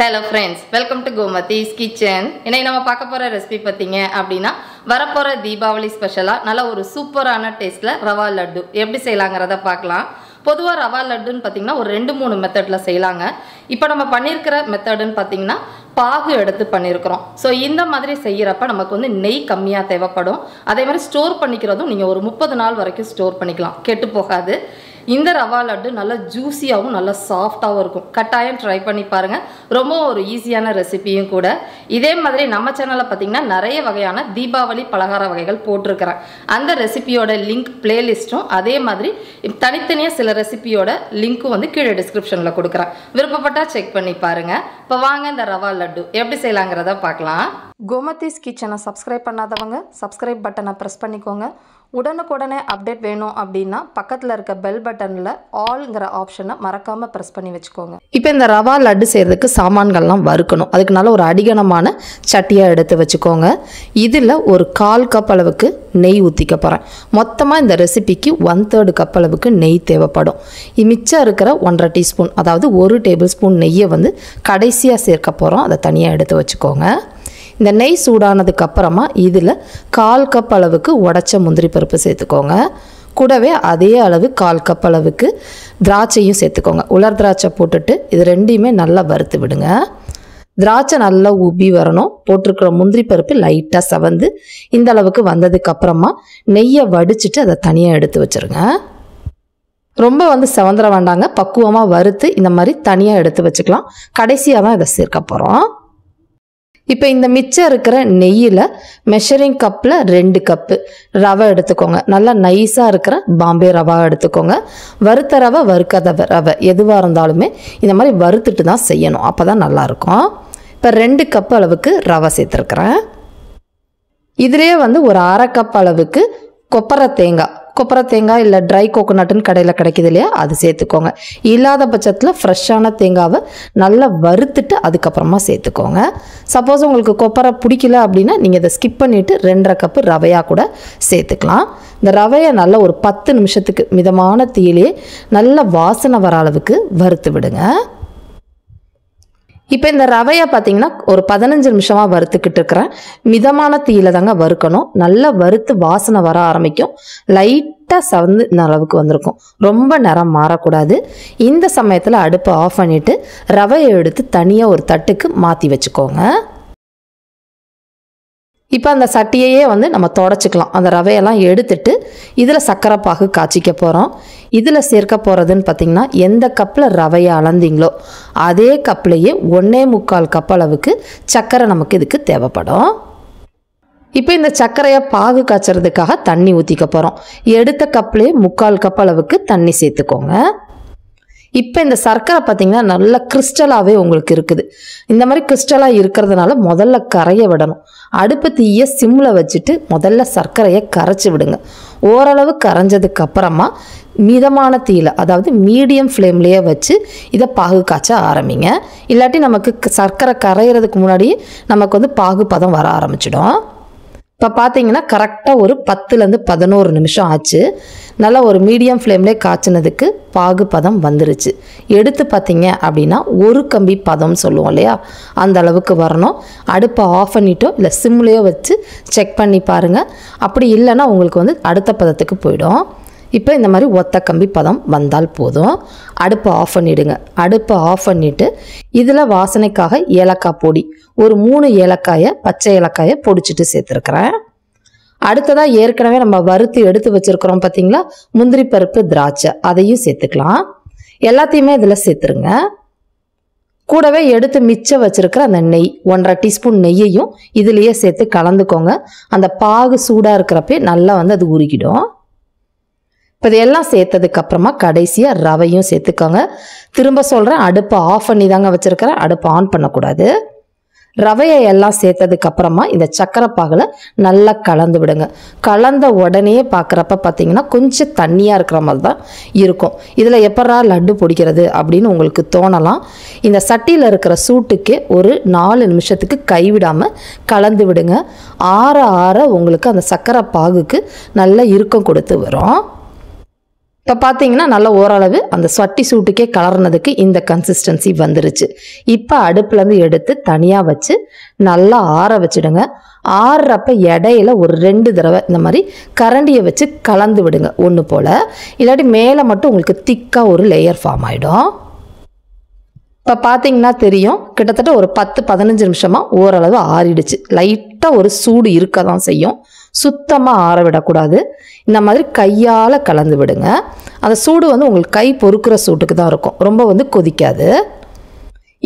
hello friends welcome to Gomathi's kitchen இன்னைக்கு நம்ம பார்க்க போகிற ரெசிபி பார்த்தீங்க அப்படின்னா வரப்போகிற தீபாவளி ஸ்பெஷலாக நல்ல ஒரு சூப்பரான டேஸ்ட்டில் ரவா லட்டு எப்படி செய்யலாங்கிறத பார்க்கலாம் பொதுவாக ரவா லட்டுன்னு பார்த்தீங்கன்னா ஒரு ரெண்டு மூணு மெத்தடில் செய்யலாங்க இப்போ நம்ம பண்ணியிருக்கிற மெத்தடுன்னு பார்த்தீங்கன்னா பாகு எடுத்து பண்ணியிருக்கிறோம் ஸோ இந்த மாதிரி செய்கிறப்ப நமக்கு வந்து நெய் கம்மியாக தேவைப்படும் அதே மாதிரி ஸ்டோர் பண்ணிக்கிறதும் நீங்கள் ஒரு முப்பது நாள் வரைக்கும் ஸ்டோர் பண்ணிக்கலாம் கெட்டு போகாது இந்த ரவா லட்டு நல்லா ஜூஸியாகவும் நல்லா சாஃப்டாகவும் இருக்கும் கட்டாயம் ட்ரை பண்ணி பாருங்கள் ரொம்ப ஒரு ஈஸியான ரெசிபியும் கூட இதே மாதிரி நம்ம சேனலில் பார்த்தீங்கன்னா நிறைய வகையான தீபாவளி பலகார வகைகள் போட்டிருக்கிறேன் அந்த ரெசிபியோட லிங்க் பிளேலிஸ்ட்டும் அதே மாதிரி தனித்தனியாக சில ரெசிபியோட லிங்க்கும் வந்து கீழே டிஸ்கிரிப்ஷனில் கொடுக்குறேன் விருப்பப்பட்டால் செக் பண்ணி பாருங்கள் இப்போ வாங்க இந்த ரவா லட்டு எப்படி செய்யலாங்கிறத பார்க்கலாம் கோமதிஸ் கிச்சனை சப்ஸ்கிரைப் பண்ணாதவங்க சப்ஸ்கிரைப் பட்டனை ப்ரெஸ் பண்ணிக்கோங்க உடனுக்குடனே அப்டேட் வேணும் அப்படின்னா பக்கத்தில் இருக்க பெல் பட்டனில் ஆல்ங்கிற ஆப்ஷனை மறக்காமல் ப்ரெஸ் பண்ணி வச்சுக்கோங்க இப்போ இந்த ரவா லட்டு செய்கிறதுக்கு சாமான்கள்லாம் வறுக்கணும் அதுக்கு நல்ல ஒரு அடிகனமான சட்டியாக எடுத்து வச்சுக்கோங்க இதில் ஒரு கால் கப் அளவுக்கு நெய் ஊற்றிக்க போகிறேன் மொத்தமாக இந்த ரெசிபிக்கு ஒன் தேர்டு கப் அளவுக்கு நெய் தேவைப்படும் மிச்சம் இருக்கிற ஒன்றரை டீஸ்பூன் அதாவது ஒரு டேபிள் ஸ்பூன் நெய்யை வந்து கடைசியாக சேர்க்க போகிறோம் அதை தனியாக எடுத்து வச்சுக்கோங்க இந்த நெய் சூடானதுக்கு அப்புறமா இதில் கால் கப் அளவுக்கு உடச்ச முந்திரி பருப்பு சேர்த்துக்கோங்க கூடவே அதே அளவு கால் கப் அளவுக்கு திராட்சையும் சேர்த்துக்கோங்க உலர் திராட்சை போட்டுட்டு இது ரெண்டையுமே நல்லா வறுத்து விடுங்க திராட்சை நல்லா உப்பி வரணும் போட்டிருக்கிற முந்திரி பருப்பு லைட்டாக சவந்து இந்த அளவுக்கு வந்ததுக்கு அப்புறமா நெய்யை வடிச்சிட்டு அதை தனியாக எடுத்து வச்சுருங்க ரொம்ப வந்து செவந்துட வேண்டாங்க பக்குவமாக வறுத்து இந்த மாதிரி தனியாக எடுத்து வச்சுக்கலாம் கடைசியாக தான் இதை சேர்க்க போகிறோம் இப்போ இந்த மிச்சம் இருக்கிற நெய்யில் மெஷரிங் கப்பில் ரெண்டு கப்பு ரவை எடுத்துக்கோங்க நல்லா நைஸாக இருக்கிற பாம்பே ரவா எடுத்துக்கோங்க வறுத்த ரவை வறுக்காத ரவை எதுவாக இருந்தாலுமே இந்த மாதிரி வறுத்துட்டு தான் செய்யணும் அப்போ தான் நல்லாயிருக்கும் இப்போ ரெண்டு கப் அளவுக்கு ரவை சேர்த்துருக்குறேன் இதிலேயே வந்து ஒரு அரை கப் அளவுக்கு கொப்பரை தேங்காய் கொப்பரை தேங்காய் இல்லை ட்ரை கோகோனட்டுன்னு கடையில் கிடைக்கிது இல்லையா அது சேர்த்துக்கோங்க இல்லாத பட்சத்தில் ஃப்ரெஷ்ஷான தேங்காவை நல்லா வறுத்துட்டு அதுக்கப்புறமா சேர்த்துக்கோங்க சப்போஸ் உங்களுக்கு கொப்பரை பிடிக்கல அப்படின்னா நீங்கள் இதை ஸ்கிப் பண்ணிவிட்டு ரெண்டரை கப்பு ரவையாக கூட சேர்த்துக்கலாம் இந்த ரவையை நல்லா ஒரு பத்து நிமிஷத்துக்கு மிதமான தீயிலே நல்ல வாசனை வர அளவுக்கு வறுத்து விடுங்க இப்போ இந்த ரவையை பார்த்தீங்கன்னா ஒரு பதினஞ்சு நிமிஷமாக வறுத்துக்கிட்டு இருக்கிறேன் மிதமான தீயில தாங்க வறுக்கணும் நல்லா வறுத்து வாசனை வர ஆரம்பிக்கும் லைட்டாக சவந்து அளவுக்கு வந்திருக்கும் ரொம்ப நேரம் மாறக்கூடாது இந்த சமயத்தில் அடுப்பை ஆஃப் பண்ணிவிட்டு ரவையை எடுத்து தனியாக ஒரு தட்டுக்கு மாற்றி வச்சுக்கோங்க இப்போ அந்த சட்டியையே வந்து நம்ம தொடச்சிக்கலாம் அந்த ரவையெல்லாம் எடுத்துட்டு இதில் சர்க்கரை பாகு காய்ச்சிக்க போகிறோம் இதில் சேர்க்க போகிறதுன்னு பார்த்திங்கன்னா எந்த கப்பில் ரவையை அளந்தீங்களோ அதே கப்லேயே ஒன்றே முக்கால் கப் அளவுக்கு சர்க்கரை நமக்கு இதுக்கு தேவைப்படும் இப்போ இந்த சர்க்கரையை பாகு காய்ச்சறதுக்காக தண்ணி ஊற்றிக்க போகிறோம் எடுத்த கப்லேயே முக்கால் கப் அளவுக்கு தண்ணி சேர்த்துக்கோங்க இப்போ இந்த சர்க்கரை பார்த்திங்கன்னா நல்ல கிறிஸ்டலாகவே உங்களுக்கு இருக்குது இந்த மாதிரி கிறிஸ்டலாக இருக்கிறதுனால முதல்ல கரைய விடணும் அடுப்பு தீயை சிம்மில் வச்சுட்டு முதல்ல சர்க்கரையை கரைச்சி விடுங்க ஓரளவு கரைஞ்சதுக்கு அப்புறமா மிதமான தீயில் அதாவது மீடியம் ஃப்ளேம்லேயே வச்சு இதை பாகு காய்ச்ச ஆரம்பிங்க இல்லாட்டி நமக்கு சர்க்கரை கரைகிறதுக்கு முன்னாடி நமக்கு வந்து பாகு பதம் வர ஆரம்பிச்சிடும் இப்போ பார்த்தீங்கன்னா கரெக்டாக ஒரு பத்துலேருந்து பதினோரு நிமிஷம் ஆச்சு நல்லா ஒரு மீடியம் ஃப்ளேம்லேயே காய்ச்சினதுக்கு பாகு பதம் வந்துருச்சு எடுத்து பார்த்தீங்க அப்படின்னா ஒரு கம்பி பதம்னு சொல்லுவோம் இல்லையா அந்த அளவுக்கு வரணும் அடுப்பை ஆஃப் பண்ணிட்டோ இல்லை சிம்லேயோ வச்சு செக் பண்ணி பாருங்கள் அப்படி இல்லைன்னா உங்களுக்கு வந்து அடுத்த பதத்துக்கு போயிடும் இப்போ இந்த மாதிரி ஒத்த கம்பி பதம் வந்தால் போதும் அடுப்பை ஆஃப் பண்ணிவிடுங்க அடுப்பை ஆஃப் பண்ணிவிட்டு இதில் வாசனைக்காக ஏலக்காய் பொடி ஒரு மூணு ஏலக்காயை பச்சை ஏலக்காயை பொடிச்சிட்டு சேர்த்துருக்குறேன் அடுத்ததாக ஏற்கனவே நம்ம வறுத்து எடுத்து வச்சுருக்குறோம் பார்த்தீங்களா முந்திரி பருப்பு திராட்சை அதையும் சேர்த்துக்கலாம் எல்லாத்தையுமே இதில் சேர்த்துருங்க கூடவே எடுத்து மிச்சம் வச்சுருக்கிற அந்த நெய் ஒன்றரை டீஸ்பூன் நெய்யையும் இதுலேயே சேர்த்து கலந்துக்கோங்க அந்த பாகு சூடாக இருக்கிறப்ப நல்லா வந்து அது உருகிடும் இப்போ சேர்த்ததுக்கு சேர்த்ததுக்கப்புறமா கடைசியாக ரவையும் சேர்த்துக்கோங்க திரும்ப சொல்கிறேன் அடுப்பை ஆஃப் பண்ணி தாங்க வச்சுருக்கிறேன் அடுப்பை ஆன் பண்ணக்கூடாது ரவையை எல்லாம் சேர்த்ததுக்கப்புறமா இந்த சக்கரை பாகில் நல்லா கலந்து விடுங்க கலந்த உடனே பார்க்குறப்ப பார்த்தீங்கன்னா கொஞ்சம் தண்ணியாக இருக்கிற மாதிரி தான் இருக்கும் இதில் எப்படா லட்டு பிடிக்கிறது அப்படின்னு உங்களுக்கு தோணலாம் இந்த சட்டியில் இருக்கிற சூட்டுக்கே ஒரு நாலு நிமிஷத்துக்கு கைவிடாமல் கலந்து விடுங்க ஆற ஆற உங்களுக்கு அந்த சக்கரை பாகுக்கு நல்ல இறுக்கம் கொடுத்து வரும் இப்போ பார்த்தீங்கன்னா நல்லா ஓரளவு அந்த சட்டி சூட்டுக்கே கலர்னதுக்கு இந்த கன்சிஸ்டன்சி வந்துருச்சு இப்போ அடுப்புலேருந்து எடுத்து தனியாக வச்சு நல்லா ஆற வச்சுடுங்க ஆறுறப்ப இடையில ஒரு ரெண்டு தடவை இந்த மாதிரி கரண்டியை வச்சு கலந்து விடுங்க ஒன்று போல் இல்லாட்டி மேலே மட்டும் உங்களுக்கு திக்காக ஒரு லேயர் ஃபார்ம் ஆகிடும் இப்போ பார்த்தீங்கன்னா தெரியும் கிட்டத்தட்ட ஒரு பத்து பதினஞ்சு நிமிஷமாக ஓரளவு ஆறிடுச்சு லைட்டாக ஒரு சூடு இருக்க தான் செய்யும் சுத்தமாக ஆற விடக்கூடாது இந்த மாதிரி கையால் கலந்து விடுங்க அந்த சூடு வந்து உங்களுக்கு கை பொறுக்கிற சூட்டுக்கு தான் இருக்கும் ரொம்ப வந்து கொதிக்காது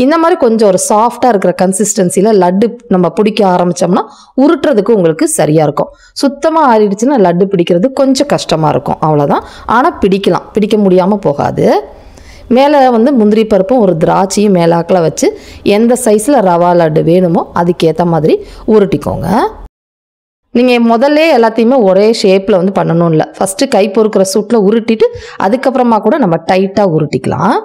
இந்த மாதிரி கொஞ்சம் ஒரு சாஃப்டாக இருக்கிற கன்சிஸ்டன்சியில் லட்டு நம்ம பிடிக்க ஆரம்பித்தோம்னா உருட்டுறதுக்கு உங்களுக்கு சரியாக இருக்கும் சுத்தமாக ஆறிடுச்சுன்னா லட்டு பிடிக்கிறது கொஞ்சம் கஷ்டமாக இருக்கும் அவ்வளோதான் ஆனால் பிடிக்கலாம் பிடிக்க முடியாமல் போகாது மேலே வந்து முந்திரி பருப்பும் ஒரு திராட்சையும் மேலாக்கில் வச்சு எந்த சைஸில் ரவா லட்டு வேணுமோ அதுக்கேற்ற மாதிரி உருட்டிக்கோங்க நீங்கள் முதல்ல எல்லாத்தையுமே ஒரே ஷேப்பில் வந்து பண்ணணும் இல்லை ஃபஸ்ட்டு கை பொறுக்கிற சூட்டில் உருட்டிட்டு அதுக்கப்புறமா கூட நம்ம டைட்டாக உருட்டிக்கலாம்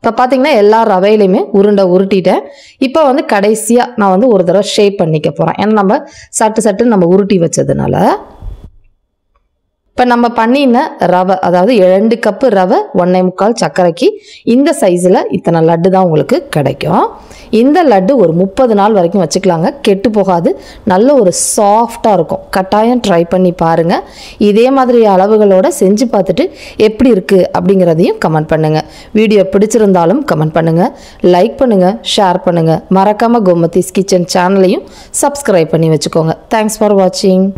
இப்போ பார்த்தீங்கன்னா எல்லா ரவையிலையுமே உருண்டை உருட்டிட்டேன் இப்போ வந்து கடைசியாக நான் வந்து ஒரு தடவை ஷேப் பண்ணிக்க போகிறேன் ஏன்னா நம்ம சட்டு சட்டு நம்ம உருட்டி வச்சதுனால இப்போ நம்ம பண்ணின ரவை அதாவது ரெண்டு கப்பு ரவை ஒன்றே முக்கால் சர்க்கரைக்கு இந்த சைஸில் இத்தனை லட்டு தான் உங்களுக்கு கிடைக்கும் இந்த லட்டு ஒரு முப்பது நாள் வரைக்கும் வச்சுக்கலாங்க கெட்டு போகாது நல்ல ஒரு சாஃப்டாக இருக்கும் கட்டாயம் ட்ரை பண்ணி பாருங்கள் இதே மாதிரி அளவுகளோட செஞ்சு பார்த்துட்டு எப்படி இருக்குது அப்படிங்கிறதையும் கமெண்ட் பண்ணுங்கள் வீடியோ பிடிச்சிருந்தாலும் கமெண்ட் பண்ணுங்கள் லைக் பண்ணுங்கள் ஷேர் பண்ணுங்கள் மறக்காமல் கோமதிஸ் கிச்சன் சேனலையும் சப்ஸ்கிரைப் பண்ணி வச்சுக்கோங்க தேங்க்ஸ் ஃபார் வாட்சிங்